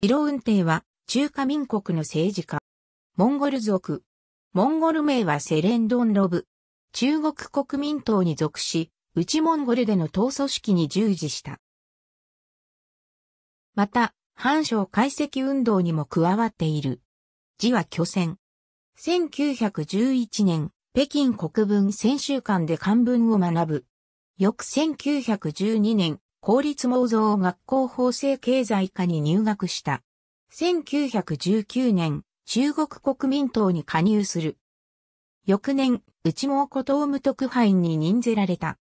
色運転は中華民国の政治家。モンゴル族。モンゴル名はセレンドンロブ。中国国民党に属し、内モンゴルでの党組織に従事した。また、反省解析運動にも加わっている。字は巨戦。1911年、北京国分専週館で漢文を学ぶ。翌1912年、公立盲造学校法制経済科に入学した。1919年、中国国民党に加入する。翌年、内蒙古党務特派員に任ぜられた。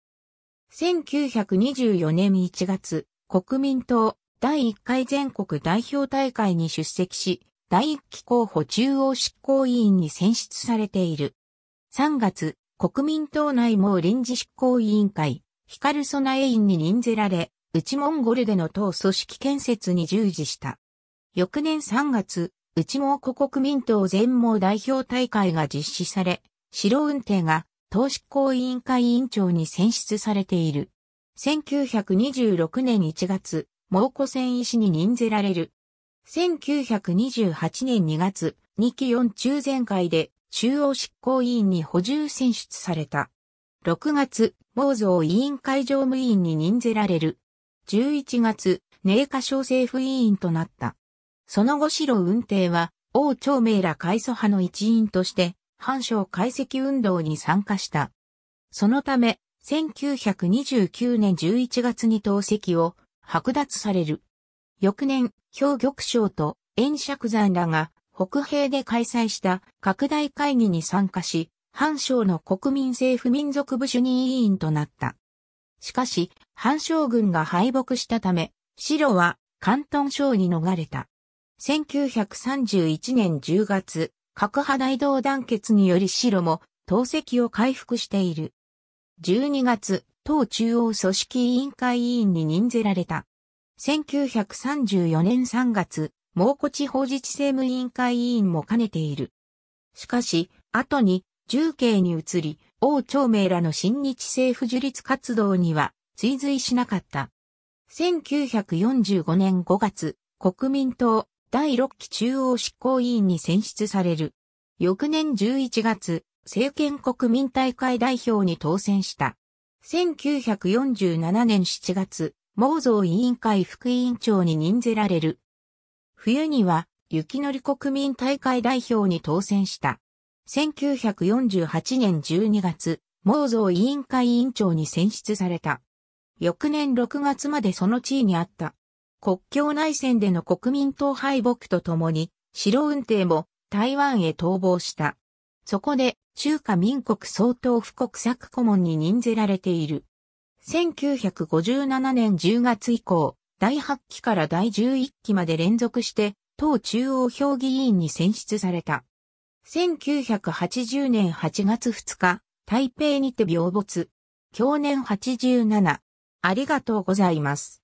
1924年1月、国民党第1回全国代表大会に出席し、第1期候補中央執行委員に選出されている。3月、国民党内も臨時執行委員会、ヒカルソナエインに任ぜられ、内モンゴルでの党組織建設に従事した。翌年3月、内蒙古国民党全盲代表大会が実施され、白運転が党執行委員会委員長に選出されている。1926年1月、蒙古戦医師に任ぜられる。1928年2月、2期4中全会で中央執行委員に補充選出された。6月、盲像委員会常務委員に任ぜられる。11月、寧夏省政府委員となった。その後白運帝は、王朝明ら改祖派の一員として、反省解析運動に参加した。そのため、1929年11月に党籍を剥奪される。翌年、兵玉省と円釈山らが北平で開催した拡大会議に参加し、藩省の国民政府民族部主任委員となった。しかし、藩省軍が敗北したため、白は関東省に逃れた。1931年10月、各派大道団結により白も、党籍を回復している。12月、党中央組織委員会委員に任ぜられた。1934年3月、蒙古地方自治政務委員会委員も兼ねている。しかし、後に重慶に移り、王長明らの新日政府樹立活動には追随しなかった。1945年5月、国民党第6期中央執行委員に選出される。翌年11月、政権国民大会代表に当選した。1947年7月、毛蔵委員会副委員長に任ぜられる。冬には、雪のり国民大会代表に当選した。1948年12月、毛造委員会委員長に選出された。翌年6月までその地位にあった。国境内戦での国民党敗北とともに、白運転も台湾へ逃亡した。そこで中華民国総統府国策顧問に任ぜられている。1957年10月以降、第8期から第11期まで連続して、党中央評議委員に選出された。1980年8月2日、台北にて病没。去年87。ありがとうございます。